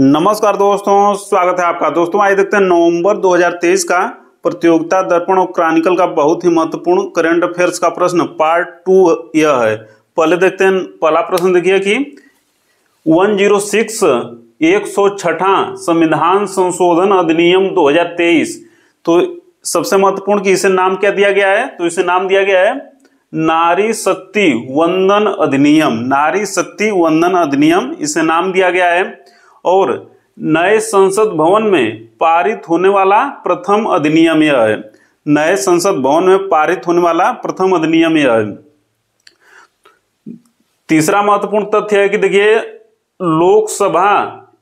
नमस्कार दोस्तों स्वागत है आपका दोस्तों आइए देखते हैं नवंबर 2023 का प्रतियोगिता दर्पण और क्रॉनिकल का बहुत ही महत्वपूर्ण करंट अफेयर्स का प्रश्न पार्ट टू यह है पहले देखते हैं पहला प्रश्न देखिए कि 106 जीरो सिक्स एक सौ छठा संविधान संशोधन अधिनियम 2023 तो सबसे महत्वपूर्ण कि इसे नाम क्या दिया गया है तो इसे नाम दिया गया है नारी शक्ति वंदन अधिनियम नारी शक्ति वंदन अधिनियम इसे नाम दिया गया है और नए संसद भवन में पारित होने वाला प्रथम अधिनियम यह है नए संसद भवन में पारित होने वाला प्रथम अधिनियम यह है तीसरा महत्वपूर्ण तथ्य है कि देखिए लोकसभा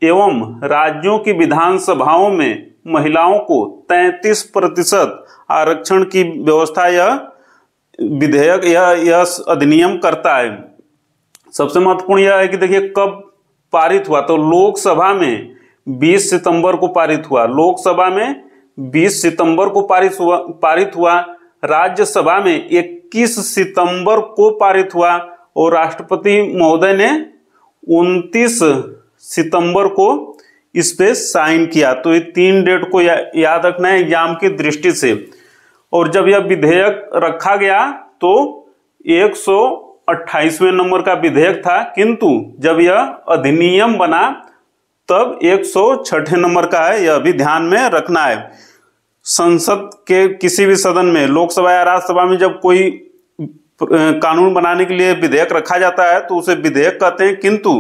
एवं राज्यों की विधानसभाओं में महिलाओं को 33 प्रतिशत आरक्षण की व्यवस्था यह विधेयक यह यह अधिनियम करता है सबसे महत्वपूर्ण यह है कि देखिए कब पारित हुआ तो लोकसभा में 20 सितंबर को पारित हुआ लोकसभा में 20 सितंबर को पारित हुआ पारित हुआ राज्यसभा में 21 सितंबर को पारित हुआ और राष्ट्रपति महोदय ने 29 सितंबर को इस पे साइन किया तो ये तीन डेट को या, याद रखना है एग्जाम की दृष्टि से और जब यह विधेयक रखा गया तो एक अट्ठाईसवें नंबर का विधेयक था किंतु जब यह अधिनियम बना तब एक सौ छठे नंबर का है यह भी ध्यान में रखना है संसद के किसी भी सदन में लोकसभा या राज्यसभा में जब कोई कानून बनाने के लिए विधेयक रखा जाता है तो उसे विधेयक कहते हैं किंतु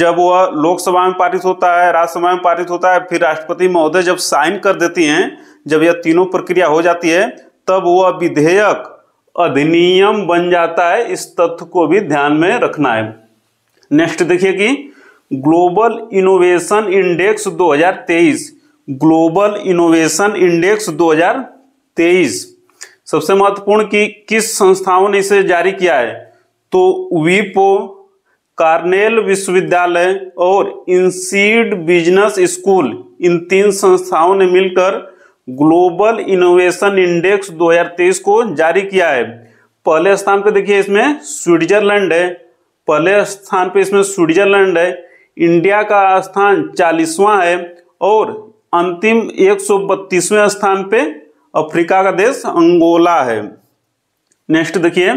जब वह लोकसभा में पारित होता है राज्यसभा में पारित होता है फिर राष्ट्रपति महोदय जब साइन कर देती हैं जब यह तीनों प्रक्रिया हो जाती है तब वह विधेयक अधिनियम बन जाता है इस तथ्य को भी ध्यान में रखना है नेक्स्ट देखिए कि global innovation index 2023 global innovation index 2023 सबसे महत्वपूर्ण कि किस संस्थाओं ने इसे जारी किया है तो वीपो कार्नेल विश्वविद्यालय और इंसीड बिजनेस स्कूल इन तीन संस्थाओं ने मिलकर ग्लोबल इनोवेशन इंडेक्स 2023 को जारी किया है पहले स्थान पे देखिए इसमें स्विट्जरलैंड है पहले स्थान पे इसमें स्विट्जरलैंड है इंडिया का स्थान चालीसवां है और अंतिम एक स्थान पे अफ्रीका का देश अंगोला है नेक्स्ट देखिए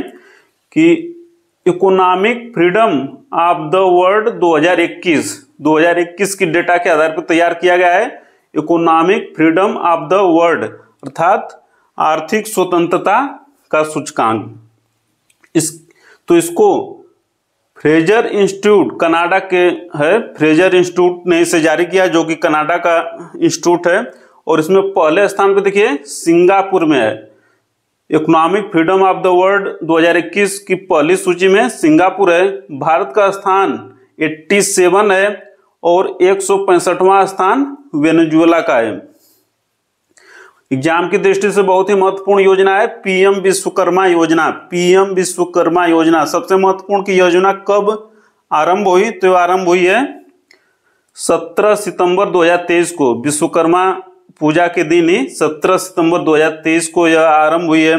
कि economic freedom of the world 2021 2021 की डेटा के आधार पर तैयार किया गया है economic freedom of the world अर्थात आर्थिक स्वतंत्रता का सूचकांक इस तो इसको फ्रेजर इंस्टीट्यूट कनाडा के है फ्रेजर इंस्टीट्यूट ने इसे जारी किया जो कि कनाडा का इंस्टीट्यूट है और इसमें पहले स्थान पर देखिए सिंगापुर में है economic freedom of the world 2021 की पहली सूची में सिंगापुर है भारत का स्थान 87 है और एक स्थान वेनेजुएला का है एग्जाम की दृष्टि से बहुत ही महत्वपूर्ण योजना है पीएम विश्वकर्मा योजना पीएम विश्वकर्मा योजना सबसे महत्वपूर्ण की योजना कब आरंभ हुई तो आरंभ हुई है 17 सितंबर 2023 को विश्वकर्मा पूजा के दिन ही 17 सितंबर 2023 को यह आरंभ हुई है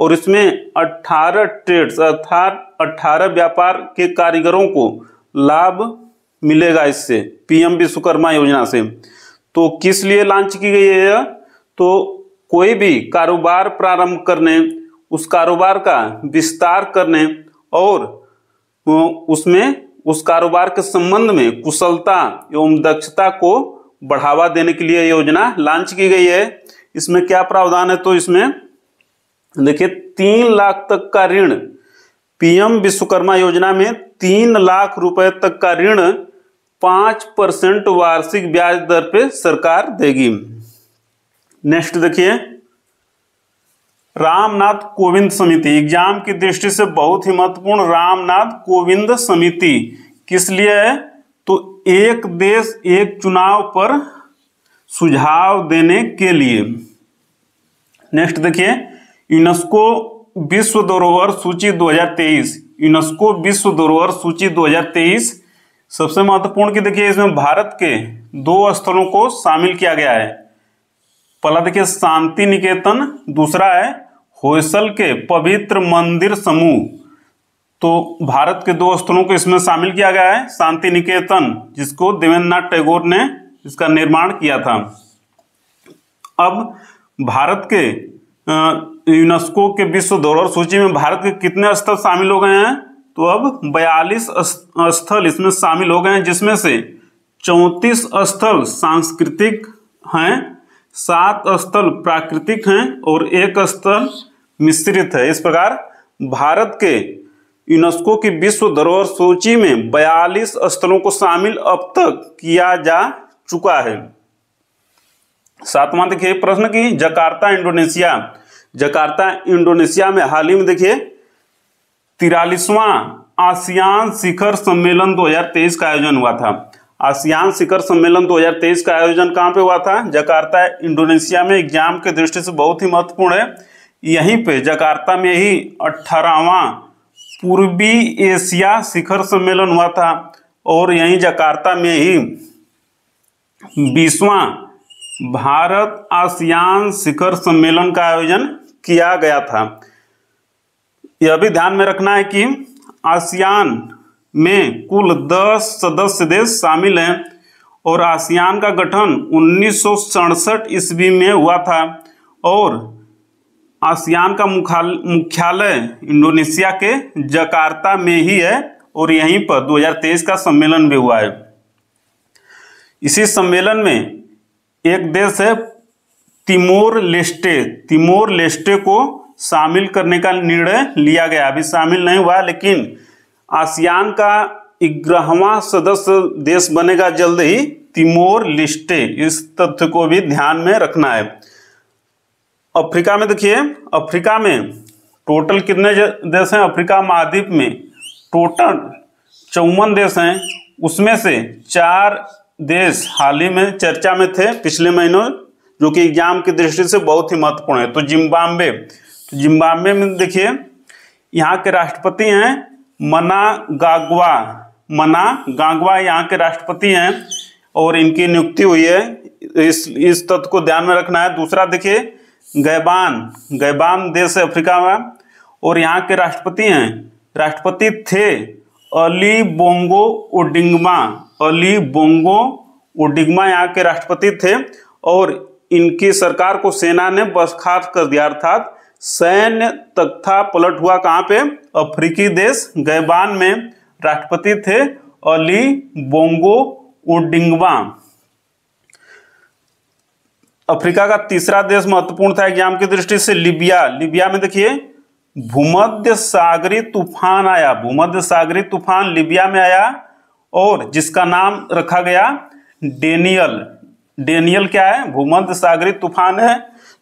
और इसमें 18 ट्रेड्स अर्थात 18 व्यापार के कारीगरों को लाभ मिलेगा इससे पीएम विश्वकर्मा योजना से तो किस लिए लॉन्च की गई है तो कोई भी कारोबार प्रारंभ करने उस कारोबार का विस्तार करने और उसमें उस कारोबार के संबंध में कुशलता एवं दक्षता को बढ़ावा देने के लिए योजना लॉन्च की गई है इसमें क्या प्रावधान है तो इसमें देखिए तीन लाख तक का ऋण पीएम विश्वकर्मा योजना में तीन लाख रुपए तक का ऋण पांच परसेंट वार्षिक ब्याज दर पे सरकार देगी नेक्स्ट देखिए रामनाथ कोविंद समिति एग्जाम की दृष्टि से बहुत ही महत्वपूर्ण रामनाथ कोविंद समिति किस लिए है तो एक देश एक चुनाव पर सुझाव देने के लिए नेक्स्ट देखिए यूनेस्को विश्व धरोहर सूची 2023 यूनेस्को विश्व धरोहर सूची 2023 सबसे महत्वपूर्ण की देखिए इसमें भारत के दो स्थलों को शामिल किया गया है पहला देखिए शांति निकेतन दूसरा है होयसल के पवित्र मंदिर समूह तो भारत के दो स्थलों को इसमें शामिल किया गया है शांति निकेतन जिसको देवेंद्र नाथ टैगोर ने इसका निर्माण किया था अब भारत के यूनेस्को के विश्व धरोहर सूची में भारत के कितने स्थल शामिल हो गए हैं तो अब 42 स्थल इसमें शामिल हो गए हैं जिसमें से 34 स्थल सांस्कृतिक हैं सात स्थल प्राकृतिक हैं और एक स्थल मिश्रित है इस प्रकार भारत के यूनेस्को की विश्व धरोहर सूची में 42 स्थलों को शामिल अब तक किया जा चुका है सातवां देखिए प्रश्न की जकार्ता इंडोनेशिया जकार्ता इंडोनेशिया में हाल ही में देखिए तिरालीसवां आसियान शिखर सम्मेलन 2023 का आयोजन हुआ था आसियान शिखर सम्मेलन 2023 का आयोजन कहाँ पे हुआ था जकार्ता इंडोनेशिया में एग्जाम के दृष्टि से बहुत ही महत्वपूर्ण है यहीं पे जकार्ता में ही अठारहवा पूर्वी एशिया शिखर सम्मेलन हुआ था और यहीं जकार्ता में ही बीसवां भारत आसियान शिखर सम्मेलन का आयोजन किया गया था यह भी ध्यान में रखना है कि आसियान में कुल 10 सदस्य देश शामिल हैं और आसियान का गठन उन्नीस ईस्वी में हुआ था और आसियान का मुख्यालय इंडोनेशिया के जकार्ता में ही है और यहीं पर 2023 का सम्मेलन भी हुआ है इसी सम्मेलन में एक देश है तिमोर लेस्टे तिमोर लेस्टे को शामिल करने का निर्णय लिया गया अभी शामिल नहीं हुआ लेकिन आसियान का ग्रहवा सदस्य देश बनेगा जल्द ही तिमोर लिस्टे इस तथ्य को भी ध्यान में रखना है अफ्रीका में देखिए अफ्रीका में टोटल कितने देश हैं अफ्रीका महाद्वीप में टोटल चौवन देश हैं उसमें से चार देश हाल ही में चर्चा में थे पिछले महीनों जो कि एग्जाम की दृष्टि से बहुत ही महत्वपूर्ण है तो जिम्बाब्वे तो जिम्बाब्वे में देखिए यहाँ के राष्ट्रपति हैं मना गागवा मना गागवा यहाँ के राष्ट्रपति हैं और इनकी नियुक्ति हुई है इस इस तथ्य को ध्यान में रखना है दूसरा देखिए गैबान गैबान देश है अफ्रीका में और यहाँ के राष्ट्रपति हैं राष्ट्रपति थे अली बोंगो ओडिंगमा अली बोंगो ओडिंगमा यहाँ के राष्ट्रपति थे और इनकी सरकार को सेना ने बर्खास्त कर दिया अर्थात सैन्य तख्ता पलट हुआ कहाँ पे अफ्रीकी देश गैबान में राष्ट्रपति थे अली बोंगो उडिंगवा अफ्रीका का तीसरा देश महत्वपूर्ण था एग्जाम की दृष्टि से लिबिया लिबिया में देखिए भूमध्य सागरी तूफान आया भूमध्य सागरी तूफान लिबिया में आया और जिसका नाम रखा गया डेनियल डेनियल क्या है भूमध्य सागरी तूफान है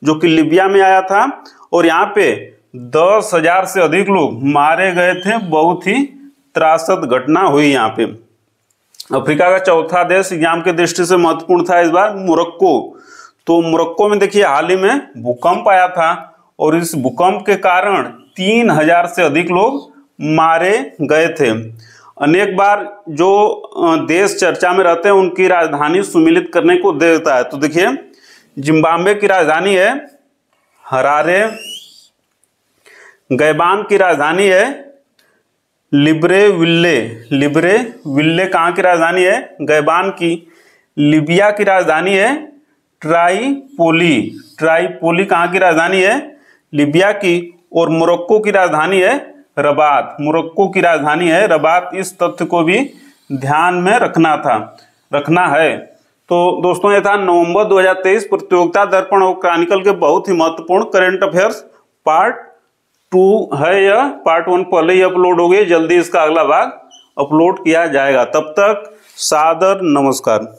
जो कि लिबिया में आया था और यहाँ पे दस हजार से अधिक लोग मारे गए थे बहुत ही त्रासद घटना हुई यहाँ पे अफ्रीका का चौथा देश एग्जाम के दृष्टि से महत्वपूर्ण था इस बार मोरक्को तो मोरक्को में देखिए हाल ही में भूकंप आया था और इस भूकंप के कारण तीन हजार से अधिक लोग मारे गए थे अनेक बार जो देश चर्चा में रहते हैं उनकी राजधानी सुमिलित करने को दे देता है तो देखिए जिम्बाब्वे की राजधानी है हरारे गैबान की राजधानी है लिब्रे विल्ले लिब्रे विल्ले कहाँ की राजधानी है गैबान की लिबिया की राजधानी है ट्राईपोली ट्राईपोली कहाँ की राजधानी है लिबिया की और मोरक्को की राजधानी है रबात मोरक्को की राजधानी है रबात इस तथ्य को भी ध्यान में रखना था रखना है तो दोस्तों ये था नवंबर 2023 प्रतियोगिता दर्पण और क्रॉनिकल के बहुत ही महत्वपूर्ण करंट अफेयर्स पार्ट टू है यह पार्ट वन पहले ही अपलोड हो गया जल्दी इसका अगला भाग अपलोड किया जाएगा तब तक सादर नमस्कार